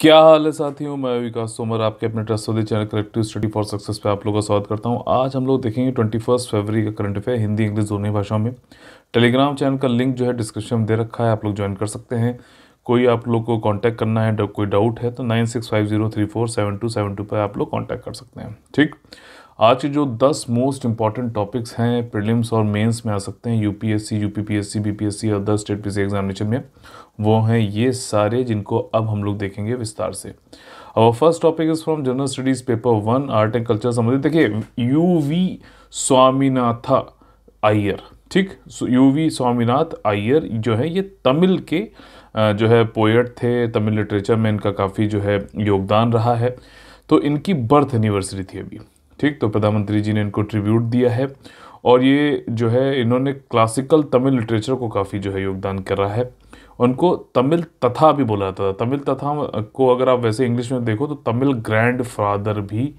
क्या हाल है साथियों मैं विकास तोमर आपके अपने ट्रस्टोदी channel collective study for success पे आप लोगों का स्वागत करता हूं आज हम लोग देखेंगे ट्वेंटी फर्स्ट फरवरी का करंट अफेयर हिंदी इंग्लिश दोनों भाषाओं में टेलीग्राम चैनल का लिंक जो है डिस्क्रिप्शन में दे रखा है आप लोग ज्वाइन कर सकते हैं कोई आप लोग को कॉन्टैक्ट करना है कोई डाउट है तो nine six five zero three four seven two seven two पर आप लोग कॉन्टैक्ट कर सकते हैं ठीक आज के जो 10 मोस्ट इंपॉर्टेंट टॉपिक्स हैं प्रीलिम्स और मेंस में आ सकते हैं यूपीएससी यूपीपीएससी बीपीएससी और दस स्टेट पीसी एग्जामिनेशन में वो हैं ये सारे जिनको अब हम लोग देखेंगे विस्तार से और first topic is from general studies paper one art and culture संबंधित देखिए यू वी स्वामीनाथा अय्यर ठीक यू वी स्वामीनाथ आयर जो है ये तमिल के जो है पोएट थे तमिल लिटरेचर में इनका काफ़ी जो है योगदान रहा है तो इनकी बर्थ एनिवर्सरी थी अभी ठीक तो प्रधानमंत्री जी ने इनको ट्रिब्यूट दिया है और ये जो है इन्होंने क्लासिकल तमिल लिटरेचर को काफ़ी जो है योगदान कर रहा है उनको तमिल तथा भी बोला जाता था तमिल तथा को अगर आप वैसे इंग्लिश में देखो तो तमिल ग्रैंड फादर भी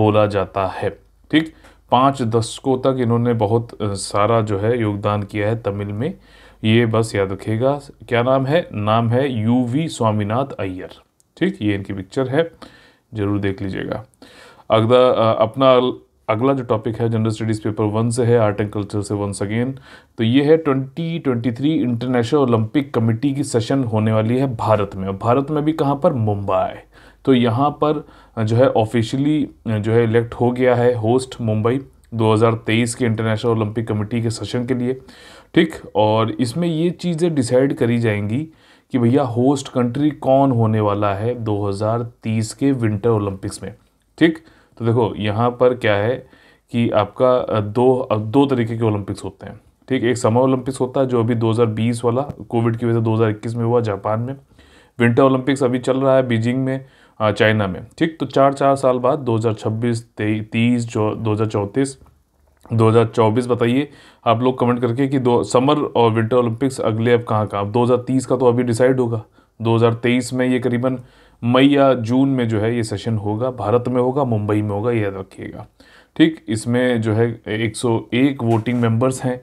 बोला जाता है ठीक पाँच दशकों तक इन्होंने बहुत सारा जो है योगदान किया है तमिल में ये बस याद रखेगा क्या नाम है नाम है यू वी स्वामीनाथ अय्यर ठीक ये इनकी पिक्चर है ज़रूर देख लीजिएगा अगला अपना अगला जो टॉपिक है जनरल स्टडीज़ पेपर वन से है आर्ट एंड कल्चर से वंस अगेन तो ये है 2023 इंटरनेशनल ओलंपिक कमेटी की सेशन होने वाली है भारत में और भारत में भी कहाँ पर मुंबई तो यहाँ पर जो है ऑफिशियली जो है इलेक्ट हो गया है होस्ट मुंबई 2023 के इंटरनेशनल ओलंपिक कमेटी के सेशन के लिए ठीक और इसमें ये चीज़ें डिसाइड करी जाएंगी कि भैया होस्ट कंट्री कौन होने वाला है 2030 के विंटर ओलंपिक्स में ठीक तो देखो यहाँ पर क्या है कि आपका दो दो तरीके के ओलंपिक्स होते हैं ठीक एक समर ओलंपिक्स होता है जो अभी 2020 वाला कोविड की वजह से 2021 में हुआ जापान में विंटर ओलंपिक्स अभी चल रहा है बीजिंग में चाइना में ठीक तो चार चार साल बाद 2026 तीस जो दो हज़ार बताइए आप लोग कमेंट करके कि दो समर और विंटर ओलंपिक्स अगले अब कहाँ कहाँ अब 2030 का तो अभी डिसाइड होगा 2023 में ये करीबन मई या जून में जो है ये सेशन होगा भारत में होगा मुंबई में होगा याद रखिएगा ठीक इसमें जो है 101 वोटिंग मेंबर्स हैं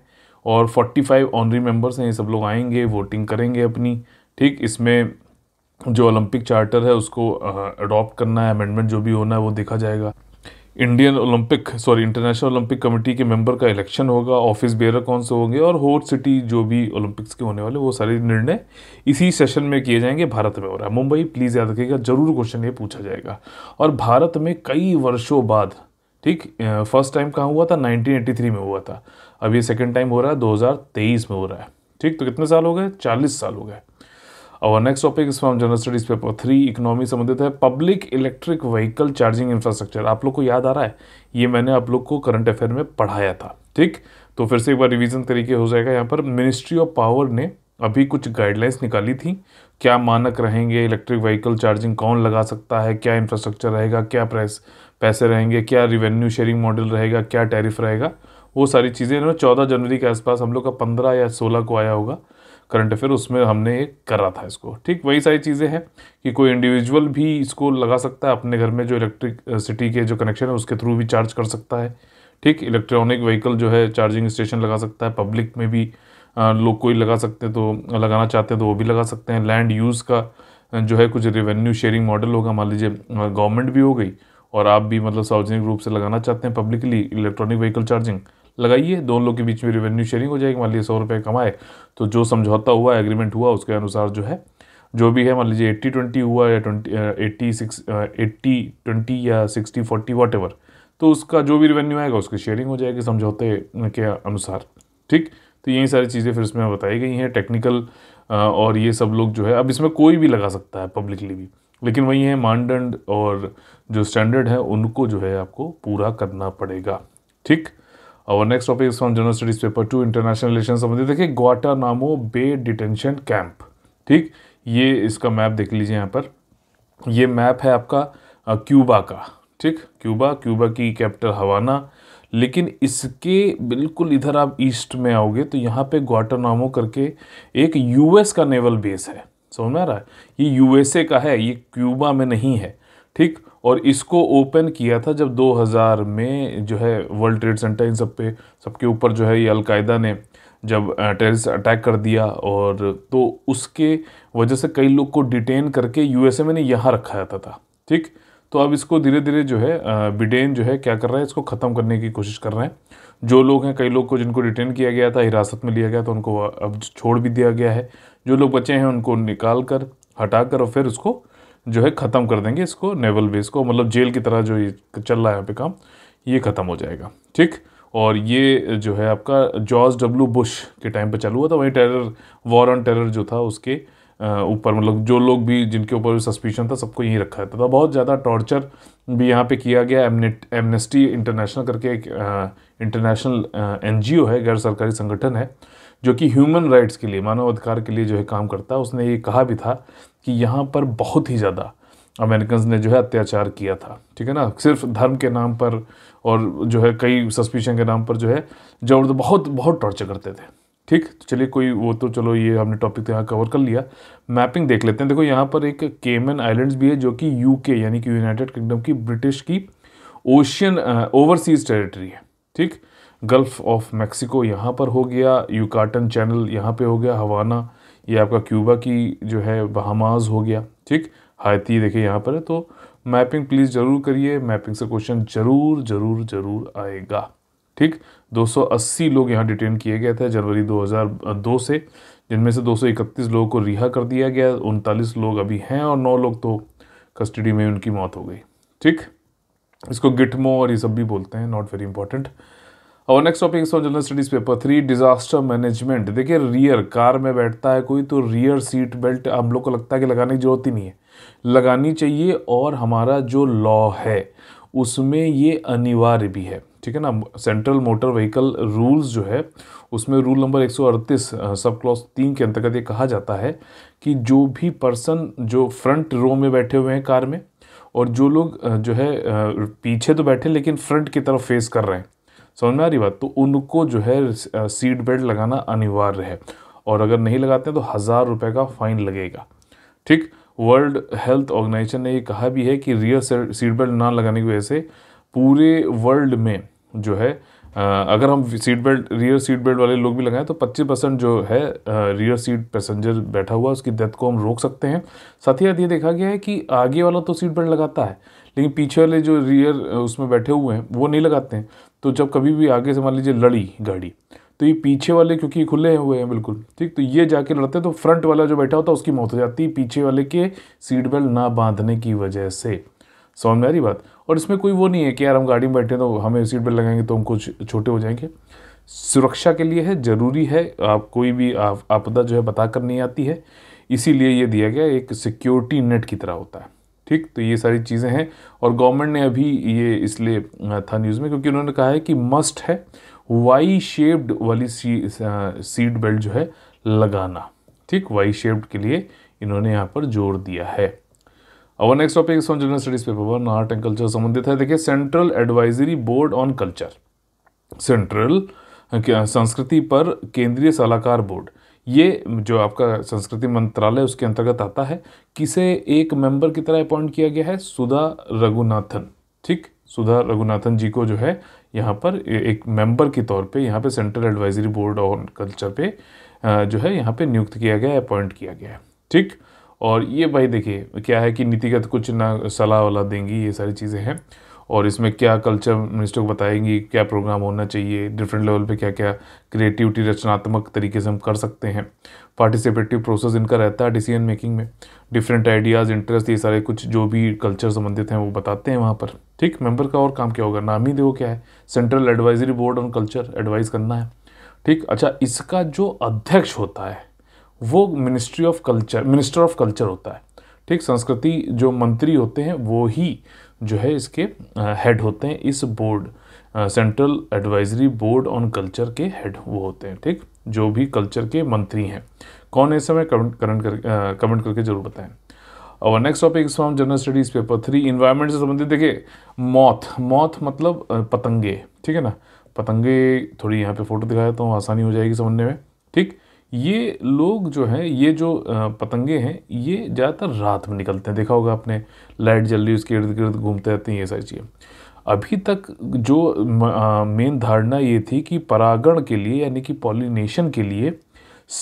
और 45 ऑनरी मेम्बर्स हैं ये सब लोग आएंगे वोटिंग करेंगे अपनी ठीक इसमें जो ओलंपिक चार्टर है उसको अडॉप्ट करना है अमेंडमेंट जो भी होना है वो देखा जाएगा Indian Olympic sorry International Olympic Committee के मेंबर का इलेक्शन होगा ऑफिस बेयर कौन से होंगे और होट सिटी जो भी ओलंपिक्स के होने वाले वो सारे निर्णय इसी सेशन में किए जाएंगे भारत में हो रहा है मुंबई प्लीज़ याद रखिएगा जरूर क्वेश्चन ये पूछा जाएगा और भारत में कई वर्षों बाद ठीक फर्स्ट टाइम कहाँ हुआ था 1983 में हुआ था अब ये सेकेंड टाइम हो रहा है 2023 में हो रहा है ठीक तो कितने साल हो गए 40 साल हो गए और next topic is from general studies paper three economy संबंधित है public electric vehicle charging infrastructure आप लोग को याद आ रहा है ये मैंने आप लोग को करंट अफेयर में पढ़ाया था ठीक तो फिर से एक बार रिवीजन तरीके हो जाएगा यहाँ पर मिनिस्ट्री ऑफ पावर ने अभी कुछ गाइडलाइंस निकाली थी क्या मानक रहेंगे इलेक्ट्रिक व्हीकल चार्जिंग कौन लगा सकता है क्या इंफ्रास्ट्रक्चर रहेगा क्या प्राइस पैसे रहेंगे क्या रिवेन्यू शेयरिंग मॉडल रहेगा क्या टैरिफ रहेगा वो सारी चीज़ें चौदह जनवरी के आसपास हम लोग का पंद्रह या सोलह को आया होगा करंट अफेयर उसमें हमने एक करा था इसको ठीक वही सारी चीज़ें हैं कि कोई इंडिविजुअल भी इसको लगा सकता है अपने घर में जो इलेक्ट्रिक सिटी के जो कनेक्शन है उसके थ्रू भी चार्ज कर सकता है ठीक इलेक्ट्रॉनिक व्हीकल जो है चार्जिंग स्टेशन लगा सकता है पब्लिक में भी लोग कोई लगा सकते तो लगाना चाहते हैं तो वो भी लगा सकते हैं लैंड यूज़ का जो है कुछ रेवेन्यू शेयरिंग मॉडल होगा मान लीजिए गवर्नमेंट भी हो गई और आप भी मतलब सार्वजनिक रूप से लगाना चाहते हैं पब्लिकली इलेक्ट्रॉनिक व्हीकल चार्जिंग लगाइए दोनों लोग के बीच में रेवेन्यू शेयरिंग हो जाएगी मान लीजिए सौ रुपये कमाए तो जो समझौता हुआ एग्रीमेंट हुआ उसके अनुसार जो है जो भी है मान लीजिए एट्टी ट्वेंटी हुआ या twenty eighty six eighty twenty या सिक्सटी फोर्टी वॉट एवर तो उसका जो भी रेवेन्यू आएगा उसकी शेयरिंग हो जाएगी समझौते के अनुसार ठीक तो यही सारी चीज़ें फिर इसमें बताई गई हैं टेक्निकल और ये सब लोग जो है अब इसमें कोई भी लगा सकता है पब्लिकली भी लेकिन वही है मानदंड और जो स्टैंडर्ड है उनको जो है आपको पूरा करना पड़ेगा ठीक और next topic from general studies paper two international relation संबंधित देखिए नामो बे डिटेंशन कैंप ठीक ये इसका मैप देख लीजिए यहाँ पर ये मैप है आपका क्यूबा का ठीक क्यूबा क्यूबा की कैपिटल हवाना लेकिन इसके बिल्कुल इधर आप ईस्ट में आओगे तो यहाँ पे ग्वाटानामो करके एक यूएस का नेवल बेस है समझ में आ रहा है ये यूएसए का है ये क्यूबा में नहीं है ठीक और इसको ओपन किया था जब 2000 में जो है वर्ल्ड ट्रेड सेंटर इन सब पे सबके ऊपर जो है ये अलकायदा ने जब टेरिस अटैक कर दिया और तो उसके वजह से कई लोग को डिटेन करके यूएसए ने यहाँ रखा जाता था ठीक तो अब इसको धीरे धीरे जो है ब्रिटेन जो है क्या कर रहा है इसको ख़त्म करने की कोशिश कर रहे हैं जो लोग हैं कई लोग को जिनको डिटेन किया गया था हिरासत में लिया गया था उनको अब छोड़ भी दिया गया है जो लोग बचे हैं उनको निकाल कर हटा कर और फिर उसको जो है ख़त्म कर देंगे इसको नेवल बेस को मतलब जेल की तरह जो ये चल रहा है यहाँ पे काम ये ख़त्म हो जाएगा ठीक और ये जो है आपका जॉर्ज डब्ल्यू बुश के टाइम पे चालू हुआ था वही टेरर वॉर ऑन टेरर जो था उसके ऊपर मतलब जो लोग भी जिनके ऊपर सस्पिशन था सबको यहीं रखा जाता था बहुत ज़्यादा टॉर्चर भी यहाँ पे किया गया एमनेट एमनेस्टी इंटरनेशनल करके एक इंटरनेशनल एन है गैर सरकारी संगठन है जो कि ह्यूमन राइट्स के लिए मानवाधिकार के लिए जो है काम करता है उसने ये कहा भी था कि यहाँ पर बहुत ही ज़्यादा अमेरिकन ने जो है अत्याचार किया था ठीक है ना सिर्फ धर्म के नाम पर और जो है कई सस्पिशन के नाम पर जो है जबरदस्त बहुत बहुत टॉर्चर करते थे ठीक तो चलिए कोई वो तो चलो ये हमने टॉपिक तो यहाँ कवर कर लिया मैपिंग देख लेते हैं देखो यहाँ पर एक केमन आइलैंड्स भी है जो कि यूके यानी कि यूनाइटेड किंगडम की ब्रिटिश की ओशियन ओवरसीज टेरिटरी है ठीक गल्फ़ ऑफ मैक्सिको यहाँ पर हो गया यूकाटन चैनल यहाँ पे हो गया हवाना ये आपका क्यूबा की जो है बहामाज हो गया ठीक हाइती देखिए यहाँ पर है तो मैपिंग प्लीज़ ज़रूर करिए मैपिंग से क्वेश्चन ज़रूर ज़रूर ज़रूर आएगा ठीक 280 लोग यहाँ डिटेन किए गए थे जनवरी 2002 से जिनमें से 231 लोगों को रिहा कर दिया गया उनतालीस लोग अभी हैं और नौ लोग तो कस्टडी में उनकी मौत हो गई ठीक इसको गिटमो और ये सब भी बोलते हैं नॉट वेरी इंपॉर्टेंट और नेक्स्ट टॉपिक इसका general studies paper three disaster management देखिए रियर कार में बैठता है कोई तो रियर सीट बेल्ट हम लोग को लगता है कि लगाने की ज़रूरत ही नहीं है लगानी चाहिए और हमारा जो लॉ है उसमें ये अनिवार्य भी है ठीक है ना सेंट्रल मोटर व्हीकल रूल्स जो है उसमें रूल नंबर एक सब क्लॉस तीन के अंतर्गत ये कहा जाता है कि जो भी पर्सन जो फ्रंट रो में बैठे हुए हैं कार में और जो लोग जो है पीछे तो बैठे लेकिन फ्रंट की तरफ फेस कर रहे हैं समझ में आ रही बात तो उनको जो है सीट बेल्ट लगाना अनिवार्य है और अगर नहीं लगाते हैं तो हज़ार रुपये का फ़ाइन लगेगा ठीक वर्ल्ड हेल्थ ऑर्गेनाइजेशन ने ये कहा भी है कि रियर सीट बेल्ट ना लगाने की वजह से पूरे वर्ल्ड में जो है अगर हम seat belt rear seat belt वाले लोग भी लगाएं तो 25 परसेंट जो है रियर सीट पैसेंजर बैठा हुआ उसकी डेथ को हम रोक सकते हैं साथ ही साथ ये देखा गया है कि आगे वाला तो सीट बेल्ट लगाता है लेकिन पीछे वाले जो रियर उसमें बैठे हुए हैं वो नहीं लगाते हैं तो जब कभी भी आगे से मान लीजिए लड़ी गाड़ी तो ये पीछे वाले क्योंकि खुले हुए हैं बिल्कुल ठीक तो ये जाके लड़ते हैं तो फ्रंट वाला जो बैठा होता है उसकी मौत हो जाती है पीछे वाले के सीट बेल्ट ना बांधने की वजह से समझ में आ रही बात और इसमें कोई वो नहीं है कि यार हम गाड़ी में बैठे तो हमें सीट बेल्ट लगाएंगे तो हम कुछ छोटे हो जाएंगे सुरक्षा के लिए है ज़रूरी है आप कोई भी आपदा जो है बता कर नहीं आती है इसीलिए ये दिया गया एक सिक्योरिटी नेट की तरह होता है ठीक तो ये सारी चीज़ें हैं और गवर्नमेंट ने अभी ये इसलिए था न्यूज़ में क्योंकि उन्होंने कहा है कि मस्ट है वाई शेप्ड वाली सीट बेल्ट जो है लगाना ठीक वाई शेप्ड के लिए इन्होंने यहाँ पर जोर दिया है और next topic general studies paper one art and culture संबंधित है देखिए central advisory board on culture central संस्कृति पर केंद्रीय सलाहकार बोर्ड ये जो आपका संस्कृति मंत्रालय उसके अंतर्गत आता है किसे एक मेंबर की तरह अपॉइंट किया गया है सुधा रघुनाथन ठीक सुधा रघुनाथन जी को जो है यहाँ पर एक मेंबर के तौर पे यहाँ पे central advisory board on culture पे जो है यहाँ पे नियुक्त किया गया है अपॉइंट किया गया है ठीक और ये भाई देखिए क्या है कि नीतिगत कुछ ना सलाह वलाह देंगी ये सारी चीज़ें हैं और इसमें क्या कल्चर मिनिस्टर को बताएंगी क्या प्रोग्राम होना चाहिए डिफरेंट लेवल पे क्या क्या क्रिएटिविटी रचनात्मक तरीके से हम कर सकते हैं पार्टिसिपेटिव प्रोसेस इनका रहता है डिसीजन मेकिंग में डिफरेंट आइडियाज़ इंटरेस्ट ये सारे कुछ जो भी कल्चर संबंधित हैं वो बताते हैं वहाँ पर ठीक मेंबर का और काम क्या होगा नाम ही देखो क्या है central advisory board on culture advise करना है ठीक अच्छा इसका जो अध्यक्ष होता है वो ministry of culture minister of culture होता है ठीक संस्कृति जो मंत्री होते हैं वो ही जो है इसके हेड होते हैं इस board central advisory board on culture के हेड वो होते हैं ठीक जो भी कल्चर के मंत्री हैं कौन है इस समय कमेंट करंट कर कमेंट करके जरूर बताएं और next topic is from general studies paper three environment से संबंधित देखिए मौत मौत मतलब पतंगे ठीक है ना पतंगे थोड़ी यहाँ पे फ़ोटो दिखा देता हूँ आसानी हो जाएगी समझने में ठीक ये लोग जो है ये जो पतंगे हैं ये ज़्यादातर रात में निकलते हैं देखा होगा आपने लाइट जल रही उसके इर्द गिर्द घूमते रहते हैं ये सारी चीज़ें अभी तक जो मेन धारणा ये थी कि परागण के लिए यानी कि पॉलिनेशन के लिए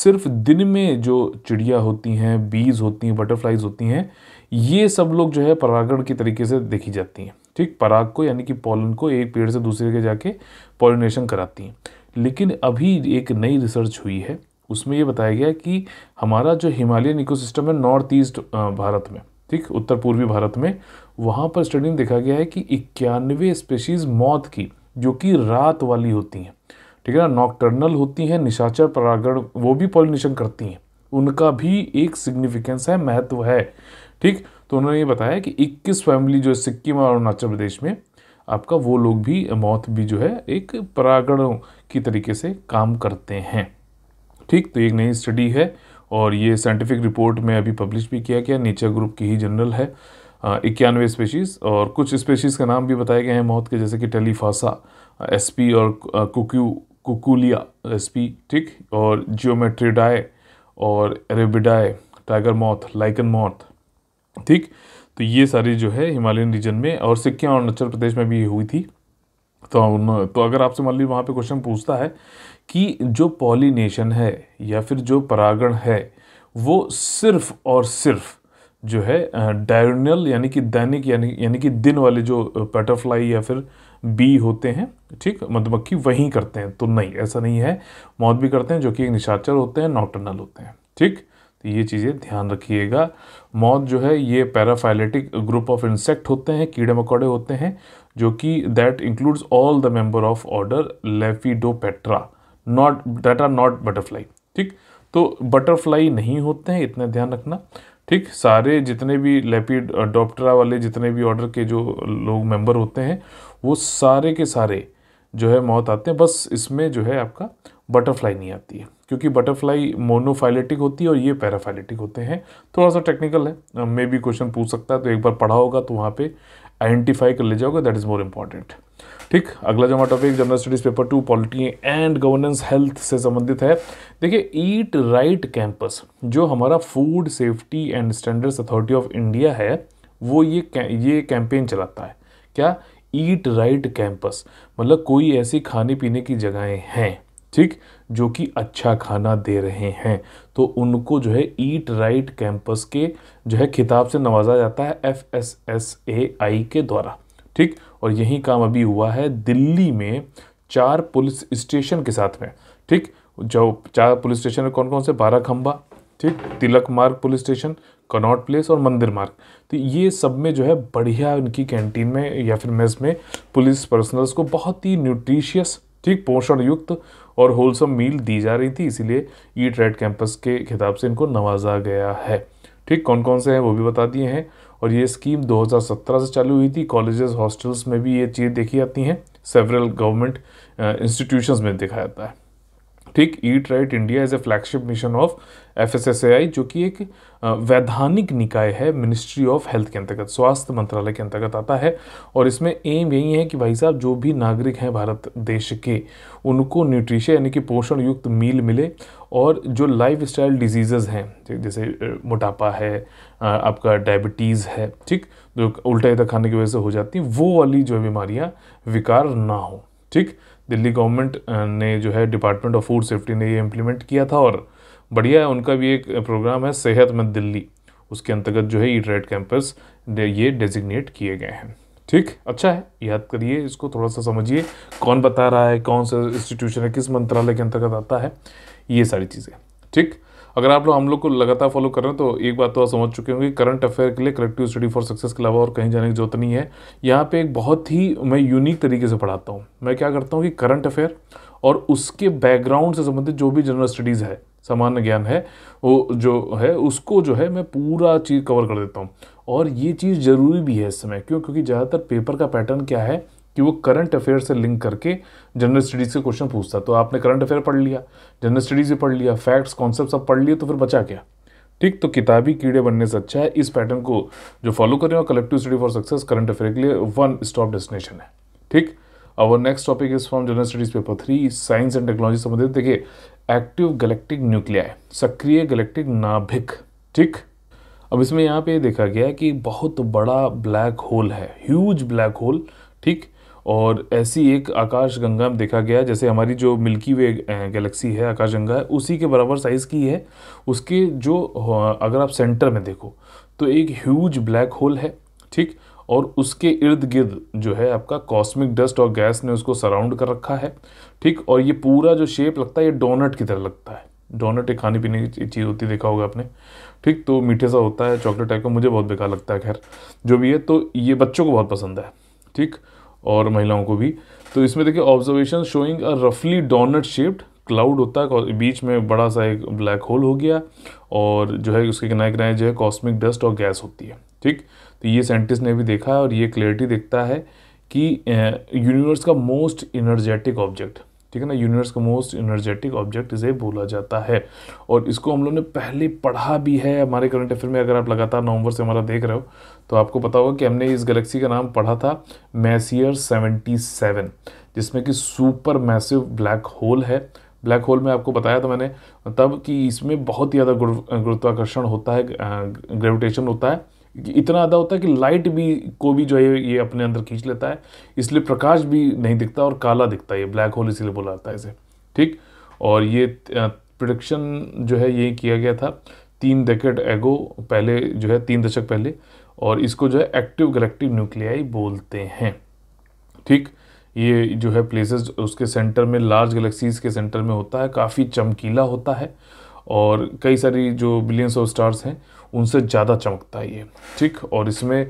सिर्फ दिन में जो चिड़िया होती हैं बीज होती हैं बटरफ्लाइज होती हैं ये सब लोग जो है परागण के तरीके से देखी जाती हैं ठीक पराग को यानी कि पॉलन को एक पेड़ से दूसरे के जाके पॉलिनेशन कराती हैं लेकिन अभी एक नई रिसर्च हुई है उसमें ये बताया गया कि हमारा जो हिमालयन इकोसिस्टम है नॉर्थ ईस्ट भारत में ठीक उत्तर पूर्वी भारत में वहाँ पर स्टडी में देखा गया है कि इक्यानवे स्पेशीज़ मौत की जो कि रात वाली होती हैं ठीक है ना नॉकटर्नल होती हैं निशाचर परागण वो भी पॉलिनेशन करती हैं उनका भी एक सिग्निफिकेंस है महत्व है ठीक तो उन्होंने ये बताया कि 21 फैमिली जो है सिक्किम और अरुणाचल प्रदेश में आपका वो लोग भी मौत भी जो है एक परागण की तरीके से काम करते हैं ठीक तो एक नई स्टडी है और ये साइंटिफिक रिपोर्ट में अभी पब्लिश भी किया गया नेचर ग्रुप की ही जनरल है इक्यानवे स्पेशीज़ और कुछ स्पेशीज़ का नाम भी बताए गए हैं मौत के जैसे कि टेलीफासा एसपी और कुक्यू कुकुलिया एसपी ठीक और जियोमेट्रीडाए और एरेबिडाए टाइगर मौत लाइकन मौत ठीक तो ये सारी जो है हिमालयन रीजन में और सिक्किम और अरुणाचल प्रदेश में भी हुई थी तो तो अगर आपसे मान लीजिए वहाँ पे क्वेश्चन पूछता है कि जो पॉलिनेशन है या फिर जो परागण है वो सिर्फ और सिर्फ जो है डायरनल यानी कि दैनिक यानी यानी कि दिन वाले जो बटरफ्लाई या फिर बी होते हैं ठीक मधुमक्खी वहीं करते हैं तो नहीं ऐसा नहीं है मौत भी करते हैं जो कि एक निशाचर होते हैं नॉक्टर्नल होते हैं ठीक तो ये चीज़ें ध्यान रखिएगा मौत जो है ये पैराफाइलेटिक ग्रुप ऑफ इंसेक्ट होते हैं कीड़े मकोड़े होते हैं जो कि that includes all the member of order Lepidoptera not that are not butterfly ठीक तो बटरफ्लाई नहीं होते हैं इतना ध्यान रखना ठीक सारे जितने भी लेपिड डॉप्टरा वाले जितने भी ऑर्डर के जो लोग मेंबर होते हैं वो सारे के सारे जो है मौत आते हैं बस इसमें जो है आपका बटरफ्लाई नहीं आती है क्योंकि बटरफ्लाई मोनोफाइलेटिक होती है और ये पैराफाइलेटिक होते हैं थोड़ा सा टेक्निकल है मे भी क्वेश्चन पूछ सकता है तो एक बार पढ़ा होगा तो वहाँ पे आइडेंटिफाई कर ले जाओगे दैट इज़ मोर इम्पॉर्टेंट ठीक अगला जो हमारा topic general studies paper two polity and governance health से संबंधित है देखिए ईट राइट कैंपस जो हमारा food safety and standards authority of India है वो ये ये कैंपेन चलाता है क्या ईट राइट कैंपस मतलब कोई ऐसी खाने पीने की जगहें हैं ठीक जो कि अच्छा खाना दे रहे हैं तो उनको जो है ईट राइट कैंपस के जो है खिताब से नवाजा जाता है F S S A I के द्वारा ठीक और यही काम अभी हुआ है दिल्ली में चार पुलिस स्टेशन के साथ में ठीक जो चार पुलिस स्टेशन है कौन कौन से बारह खंबा ठीक तिलक मार्ग पुलिस स्टेशन कनॉट प्लेस और मंदिर मार्ग तो ये सब में जो है बढ़िया उनकी कैंटीन में या फिर मेस में पुलिस पर्सनल्स को बहुत ही न्यूट्रिशियस ठीक पोषण युक्त और होलसम मील दी जा रही थी इसीलिए ईट रेड कैंपस के खिताब से इनको नवाजा गया है ठीक कौन कौन से हैं वो भी बता दिए हैं और ये स्कीम 2017 से चालू हुई थी कॉलेजेस हॉस्टल्स में भी ये चीज़ देखी जाती हैं सेवरल गवर्नमेंट इंस्टीट्यूशंस में देखा जाता है ठीक eat right India is a flagship mission of F जो कि एक वैधानिक निकाय है मिनिस्ट्री ऑफ हेल्थ के अंतर्गत स्वास्थ्य मंत्रालय के अंतर्गत आता है और इसमें एम यही है कि भाई साहब जो भी नागरिक हैं भारत देश के उनको न्यूट्रिशन यानी कि पोषण युक्त मील मिले और जो लाइफ स्टाइल डिजीजेज़ हैं जैसे मोटापा है आपका डायबिटीज़ है ठीक जो उल्टा इधर खाने की वजह से हो जाती वो वाली जो बीमारियाँ विकार ना हो ठीक दिल्ली गवर्नमेंट ने जो है डिपार्टमेंट ऑफ फूड सेफ्टी ने ये इम्प्लीमेंट किया था और बढ़िया है उनका भी एक प्रोग्राम है सेहतमंद दिल्ली उसके अंतर्गत जो है ईट रेड कैंपस ये डेजिग्नेट किए गए हैं ठीक अच्छा है याद करिए इसको थोड़ा सा समझिए कौन बता रहा है कौन सा इंस्टीट्यूशन है किस मंत्रालय के अंतर्गत आता है ये सारी चीज़ें ठीक अगर आप लोग हम लोग को लगातार फॉलो कर रहे हैं तो एक बात तो आप समझ चुके होंगे करंट अफेयर के लिए कलेक्टिव स्टडी फॉर सक्सेस के अलावा और कहीं जाने की जरूरत नहीं है यहाँ पे एक बहुत ही मैं यूनिक तरीके से पढ़ाता हूँ मैं क्या करता हूँ कि करंट अफेयर और उसके बैकग्राउंड से संबंधित जो भी जनरल स्टडीज़ है सामान्य ज्ञान है वो जो है उसको जो है मैं पूरा चीज़ कवर कर देता हूँ और ये चीज़ ज़रूरी भी है इस समय क्यों क्योंकि ज़्यादातर पेपर का पैटर्न क्या है कि वो करंट अफेयर से लिंक करके जनरल स्टडीज़ के क्वेश्चन पूछता तो आपने करंट अफेयर पढ़ लिया जनरल स्टडीज़ भी पढ़ लिया फैक्ट्स कॉन्सेप्ट सब पढ़ लिए तो फिर बचा क्या ठीक तो किताबी कीड़े बनने से अच्छा है इस पैटर्न को जो फॉलो करें और collective study for success current affair के लिए वन स्टॉप डेस्टिनेशन है ठीक और next topic is from general studies paper three science and technology संबंधित देखिए एक्टिव गैलेक्टिक न्यूक्लियाई सक्रिय गैलेक्टिक नाभिक ठीक अब इसमें यहाँ पे देखा गया कि बहुत बड़ा ब्लैक होल है ह्यूज ब्लैक होल ठीक और ऐसी एक आकाशगंगा में देखा गया जैसे हमारी जो मिल्की वे गैलेक्सी है आकाशगंगा है उसी के बराबर साइज़ की है उसके जो अगर आप सेंटर में देखो तो एक ह्यूज ब्लैक होल है ठीक और उसके इर्द गिर्द जो है आपका कॉस्मिक डस्ट और गैस ने उसको सराउंड कर रखा है ठीक और ये पूरा जो शेप लगता है ये डोनट की तरह लगता है डोनट एक खाने पीने की चीज़ होती है देखा होगा आपने ठीक तो मीठे सा होता है चॉकलेट टाइप का मुझे बहुत बेकार लगता है खैर जो भी है तो ये बच्चों को बहुत पसंद है ठीक और महिलाओं को भी तो इसमें देखिए ऑब्जर्वेशन शोइंग अ रफली डोनट शेप्ड क्लाउड होता है बीच में बड़ा सा एक ब्लैक होल हो गया और जो है उसके किनारे किनारे जो है कॉस्मिक डस्ट और गैस होती है ठीक तो ये साइंटिस्ट ने भी देखा है और ये क्लियरिटी दिखता है कि यूनिवर्स का मोस्ट इनर्जेटिक ऑब्जेक्ट ठीक है ना यूनिवर्स का मोस्ट इनर्जेटिक ऑब्जेक्ट इसे बोला जाता है और इसको हम लोग ने पहले पढ़ा भी है हमारे करंट अफेयर में अगर आप लगातार नवंबर से हमारा देख रहे हो तो आपको पता होगा कि हमने इस गैलेक्सी का नाम पढ़ा था मैसियर सेवन जिसमें कि सुपर मैसिव ब्लैक होल है ब्लैक होल में आपको बताया था मैंने तब मतलब कि इसमें बहुत ही ज़्यादा गुरु गुरुत्वाकर्षण होता है ग्रेविटेशन होता है इतना आधा होता है कि लाइट भी को भी जो है ये अपने अंदर खींच लेता है इसलिए प्रकाश भी नहीं दिखता और काला दिखता है ये ब्लैक होल इसीलिए बोला जाता है इसे ठीक और ये प्रोडक्शन जो है ये किया गया था तीन डेकेड एगो पहले जो है तीन दशक पहले और इसको जो है एक्टिव गलेक्टिव न्यूक्लियाई बोलते हैं ठीक ये जो है प्लेसेस उसके सेंटर में लार्ज गैलेक्सीज़ के सेंटर में होता है काफ़ी चमकीला होता है और कई सारी जो बिलियंस ऑफ स्टार्स हैं उनसे ज़्यादा चमकता है ये ठीक और इसमें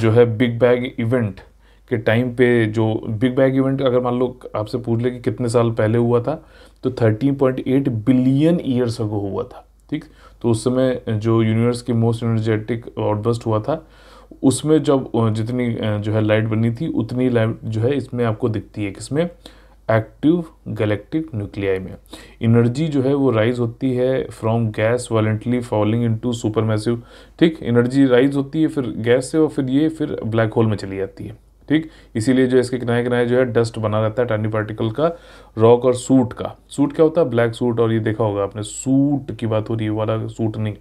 जो है बिग बैग इवेंट के टाइम पे जो बिग बैग इवेंट अगर मान लो आपसे पूछ ले कि कितने साल पहले हुआ था तो 13.8 बिलियन ईयर्स अगो हुआ था ठीक तो उस समय जो यूनिवर्स के मोस्ट एनर्जेटिक आउटबस्ट हुआ था उसमें जब जितनी जो है लाइट बनी थी उतनी लाइट जो है इसमें आपको दिखती है किसमें एक्टिव गैलेक्टिक न्यूक्लियाई में एनर्जी जो है वो राइज होती है from gas violently falling into super massive ठीक एनर्जी राइज होती है फिर गैस से और फिर ये फिर ब्लैक होल में चली जाती है ठीक इसीलिए जो इसके किनारे किनारे जो है डस्ट बना रहता है टैनी पार्टिकल का रॉक और सूट का सूट क्या होता है ब्लैक सूट और ये देखा होगा आपने सूट की बात हो रही है वाला सूट नहीं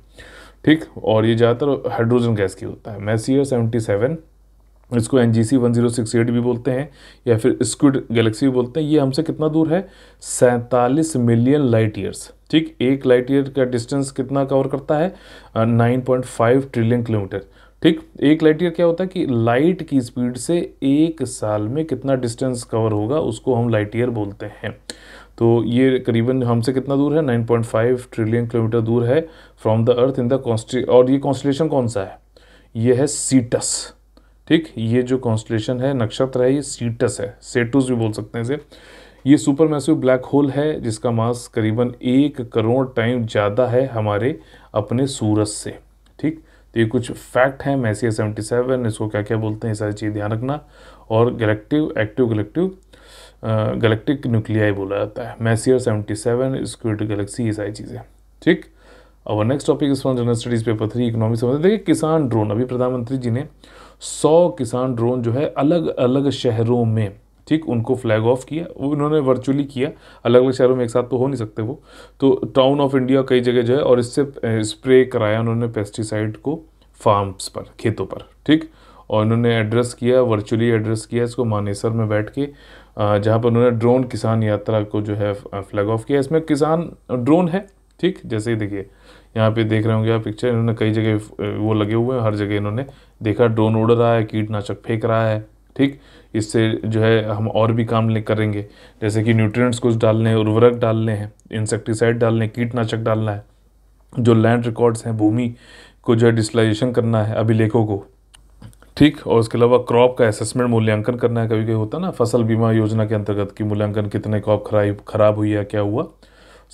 ठीक और ये ज़्यादातर हाइड्रोजन गैस की होता है मैसियर सेवेंटी सेवन इसको N G C one zero six eight भी बोलते हैं या फिर स्क्विड गैलेक्सी भी बोलते हैं ये हमसे कितना दूर है सैंतालीस मिलियन लाइट ईयर्स ठीक एक लाइट ईयर का डिस्टेंस कितना कवर करता है nine point five trillion kilometre ठीक एक लाइट ईयर क्या होता है कि लाइट की स्पीड से एक साल में कितना डिस्टेंस कवर होगा उसको हम लाइट ईयर बोलते हैं तो ये करीबन हमसे कितना दूर है 9.5 ट्रिलियन किलोमीटर दूर है from the earth in the कॉन्स्टि और ये कॉन्स्टलेशन कौन सा है ये है सीटस ठीक ये जो कॉन्स्टलेशन है नक्षत्र है ये सीटस है सेटूस भी बोल सकते हैं इसे ये सुपर मैसिव ब्लैक होल है जिसका मास करीबन एक करोड़ टाइम ज़्यादा है हमारे अपने सूरज से ठीक तो ये कुछ फैक्ट हैं मैसिया सेवेंटी सेवन इसको क्या क्या बोलते हैं ये सारी चीज़ ध्यान रखना और galactic active galactic galactic nuclei बोला जाता है Messier seventy seven squid galaxy ये सारी चीज़ें ठीक और next topic is from general studies paper three economics देखिए किसान ड्रोन अभी प्रधानमंत्री जी ने सौ किसान ड्रोन जो है अलग अलग शहरों में ठीक उनको फ्लैग ऑफ किया वो इन्होंने वर्चुअली किया अलग अलग शहरों में एक साथ तो हो नहीं सकते वो तो टाउन ऑफ इंडिया कई जगह जो है और इससे स्प्रे कराया उन्होंने पेस्टिसाइड को फार्म्स पर खेतों पर ठीक और इन्होंने एड्रेस किया वर्चुअली एड्रेस किया इसको मानेसर में बैठ के जहाँ पर उन्होंने ड्रोन किसान यात्रा को जो है फ्लैग ऑफ किया इसमें किसान ड्रोन है ठीक जैसे ही देखिए यहाँ पे देख रहे होंगे आप पिक्चर इन्होंने कई जगह वो लगे हुए हैं हर जगह इन्होंने देखा ड्रोन उड़ रहा है कीटनाशक फेंक रहा है ठीक इससे जो है हम और भी काम करेंगे जैसे कि न्यूट्रिएंट्स कुछ डालने हैं उर्वरक डालने हैं इंसेक्टिसाइड डालने कीटनाशक डालना है जो लैंड रिकॉर्ड्स हैं भूमि को जो है डिजिटलाइजेशन करना है अभिलेखों को ठीक और उसके अलावा क्रॉप का असेसमेंट मूल्यांकन करना है कभी कभी होता है ना फसल बीमा योजना के अंतर्गत कि मूल्यांकन कितने क्रॉप खराब खराब हुई है क्या हुआ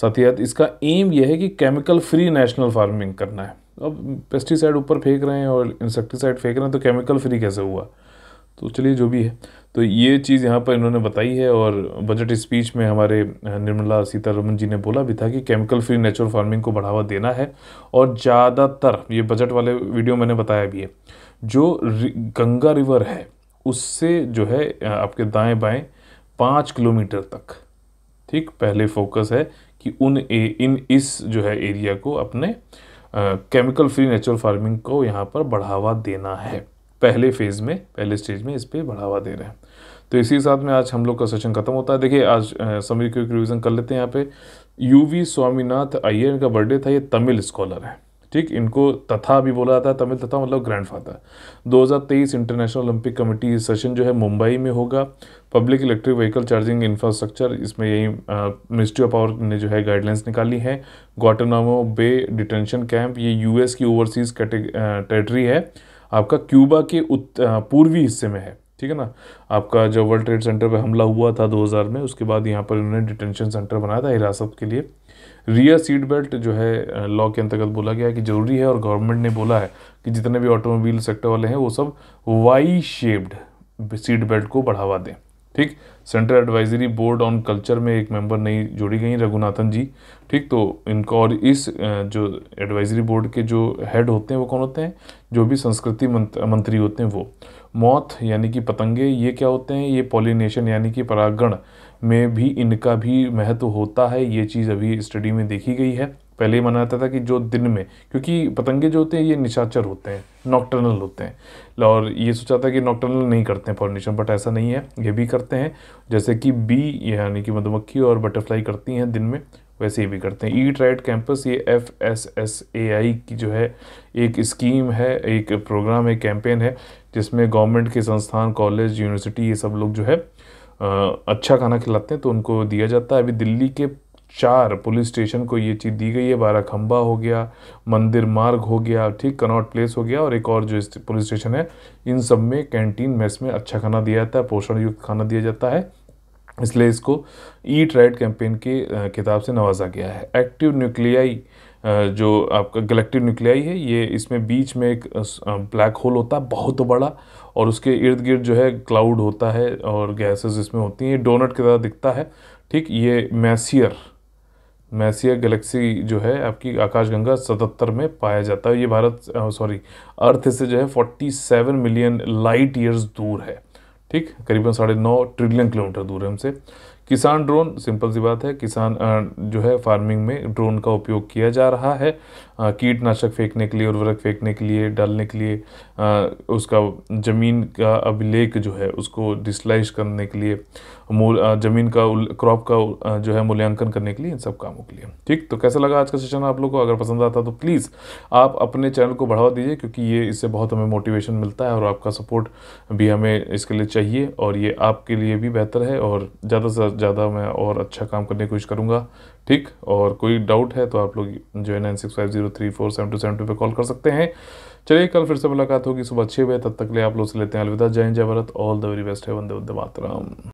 साथ ही साथ इसका एम यह है कि केमिकल फ्री नेशनल फार्मिंग करना है अब पेस्टिसाइड ऊपर फेंक रहे हैं और इंसेक्टिसाइड फेंक रहे हैं तो केमिकल फ्री कैसे हुआ तो चलिए जो भी है तो ये चीज़ यहाँ पर इन्होंने बताई है और बजट स्पीच में हमारे निर्मला सीतारमन जी ने बोला भी था कि केमिकल फ्री नेचुरल फार्मिंग को बढ़ावा देना है और ज़्यादातर ये बजट वाले वीडियो मैंने बताया भी है जो गंगा रिवर है उससे जो है आपके दाएं बाएं पाँच किलोमीटर तक ठीक पहले फोकस है कि उन ए, इन इस जो है एरिया को अपने केमिकल फ्री नेचुरल फार्मिंग को यहाँ पर बढ़ावा देना है पहले फेज़ में पहले स्टेज में इस पर बढ़ावा दे रहे हैं तो इसी साथ में आज हम लोग का सेशन खत्म होता है देखिए आज समीर क्विक रिविजन कर लेते हैं यहाँ पे यूवी स्वामीनाथ अय्यर का बर्थडे था ये तमिल स्कॉलर है ठीक इनको तथा भी बोला जाता है तमिल तथा मतलब ग्रैंडफादर तेईस इंटरनेशनल ओलंपिक कमेटी सेशन जो है मुंबई में होगा public electric vehicle charging infrastructure इसमें यही मिनिस्ट्री ऑफ पावर ने जो है गाइडलाइंस निकाली है ग्वाटनामो बे डिटेंशन कैंप ये यूएस की ओवरसीज टेरिटरी है आपका क्यूबा के पूर्वी हिस्से में है ठीक है ना आपका जो वर्ल्ड ट्रेड सेंटर पर हमला हुआ था 2000 में उसके बाद यहाँ पर इन्होंने डिटेंशन सेंटर बनाया था हिरासत के लिए रियर सीट बेल्ट जो है लॉ के अंतर्गत बोला गया है कि ज़रूरी है और गवर्नमेंट ने बोला है कि जितने भी ऑटोमोबाइल सेक्टर वाले हैं वो सब वाई शेप्ड सीट बेल्ट को बढ़ावा दें ठीक central advisory board on culture में एक मेंबर नई जोड़ी गई रघुनाथन जी ठीक तो इनका और इस जो एडवाइजरी बोर्ड के जो हेड होते हैं वो कौन होते हैं जो भी संस्कृति मंत्री होते हैं वो मौत यानी कि पतंगे ये क्या होते हैं ये पॉलिनेशन यानी कि परागण में भी इनका भी महत्व होता है ये चीज़ अभी स्टडी में देखी गई है पहले ही माना जाता था कि जो दिन में क्योंकि पतंगे जो होते हैं ये निशाचर होते हैं नॉक्टर्नल होते हैं और ये सोचा था कि नॉक्टर्नल नहीं करते हैं पॉलिनेशन बट ऐसा नहीं है ये भी करते हैं जैसे कि बी यानी कि मधुमक्खी और बटरफ्लाई करती हैं दिन में वैसे ही भी करते हैं ईट राइट कैंपस ये F S S A I की जो है एक स्कीम है एक प्रोग्राम है कैंपेन है जिसमें गवर्नमेंट के संस्थान कॉलेज यूनिवर्सिटी ये सब लोग जो है अच्छा खाना खिलाते हैं तो उनको दिया जाता है अभी दिल्ली के चार पुलिस स्टेशन को ये चीज़ दी गई है बारह खम्बा हो गया मंदिर मार्ग हो गया ठीक कनॉट प्लेस हो गया और एक और जो पुलिस स्टेशन है इन सब में कैंटीन मेस में अच्छा खाना दिया जाता है पोषण युक्त खाना दिया जाता है इसलिए इसको ईट राइट कैंपेन के किताब से नवाजा गया है एक्टिव न्यूक्लियाई जो आपका गलेक्टिव न्यूक्लियाई है ये इसमें बीच में एक ब्लैक होल होता है बहुत बड़ा और उसके इर्द गिर्द जो है क्लाउड होता है और गैसेस इसमें होती हैं डोनट की तरह दिखता है ठीक ये मैसियर मैसियर गैलेक्सी जो है आपकी आकाशगंगा सतहत्तर में पाया जाता है ये भारत सॉरी अर्थ से जो है 47 मिलियन लाइट ईयर्स दूर है ठीक करीबन साढ़े नौ ट्रिलियन किलोमीटर दूर है हमसे किसान ड्रोन सिंपल सी बात है किसान जो है फार्मिंग में ड्रोन का उपयोग किया जा रहा है कीटनाशक फेंकने के लिए उर्वरक फेंकने के लिए डालने के लिए उसका ज़मीन का अभिलेख जो है उसको डिसलाइज करने के लिए मूल ज़मीन का क्रॉप का जो है मूल्यांकन करने के लिए इन सब कामों के लिए ठीक तो कैसा लगा आज का सेशन आप लोग को अगर पसंद आता तो प्लीज़ आप अपने चैनल को बढ़ावा दीजिए क्योंकि ये इससे बहुत हमें मोटिवेशन मिलता है और आपका सपोर्ट भी हमें इसके लिए चाहिए और ये आपके लिए भी बेहतर है और ज़्यादा से ज़्यादा मैं और अच्छा काम करने की कोशिश करूँगा ठीक और कोई डाउट है तो आप लोग जो है nine six five zero three four seven two seven two पर कॉल कर सकते हैं चलिए कल फिर से मुलाकात होगी सुबह छः बजे तब तक ले आप लोग से लेते हैं अलविदा जय जय Bharat all the very best है वंदे वंदे मातरम